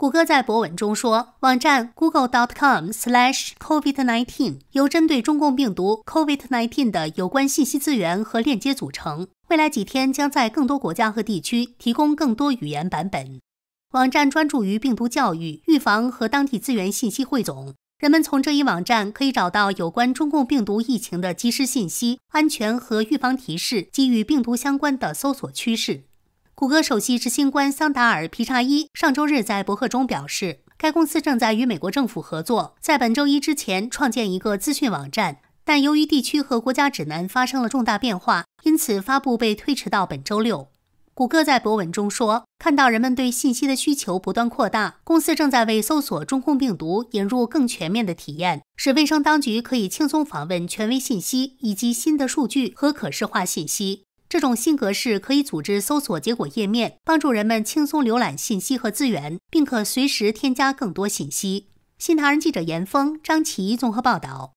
谷歌在博文中说，网站 google.com/slash covid nineteen 由针对中共病毒 covid nineteen 的有关信息资源和链接组成。未来几天将在更多国家和地区提供更多语言版本。网站专注于病毒教育、预防和当地资源信息汇总。人们从这一网站可以找到有关中共病毒疫情的及时信息、安全和预防提示及与病毒相关的搜索趋势。谷歌首席执行官桑达尔·皮查伊上周日在博客中表示，该公司正在与美国政府合作，在本周一之前创建一个资讯网站。但由于地区和国家指南发生了重大变化，因此发布被推迟到本周六。谷歌在博文中说：“看到人们对信息的需求不断扩大，公司正在为搜索‘中控病毒’引入更全面的体验，使卫生当局可以轻松访问权威信息以及新的数据和可视化信息。”这种新格式可以组织搜索结果页面，帮助人们轻松浏览信息和资源，并可随时添加更多信息。新唐人记者严峰、张琦综合报道。